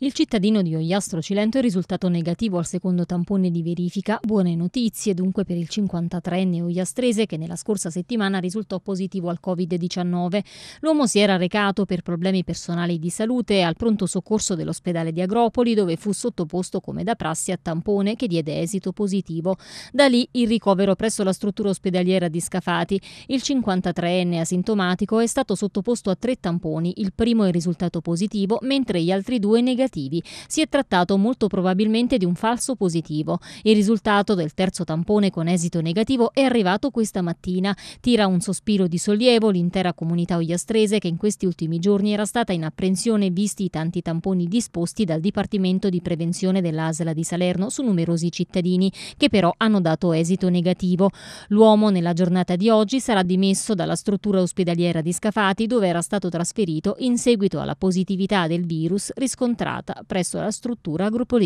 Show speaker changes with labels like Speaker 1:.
Speaker 1: Il cittadino di Ogliastro Cilento è risultato negativo al secondo tampone di verifica, buone notizie dunque per il 53enne ogliastrese che nella scorsa settimana risultò positivo al Covid-19. L'uomo si era recato per problemi personali di salute al pronto soccorso dell'ospedale di Agropoli dove fu sottoposto come da prassi a tampone che diede esito positivo. Da lì il ricovero presso la struttura ospedaliera di Scafati. Il 53enne asintomatico è stato sottoposto a tre tamponi, il primo è risultato positivo mentre gli altri due negativi negativi, si è trattato molto probabilmente di un falso positivo. Il risultato del terzo tampone con esito negativo è arrivato questa mattina. Tira un sospiro di sollievo l'intera comunità ogliastrese che in questi ultimi giorni era stata in apprensione visti i tanti tamponi disposti dal Dipartimento di Prevenzione dell'Asla di Salerno su numerosi cittadini che però hanno dato esito negativo. L'uomo nella giornata di oggi sarà dimesso dalla struttura ospedaliera di Scafati dove era stato trasferito in seguito alla positività del virus riscontrato registrata presso la struttura Gruppo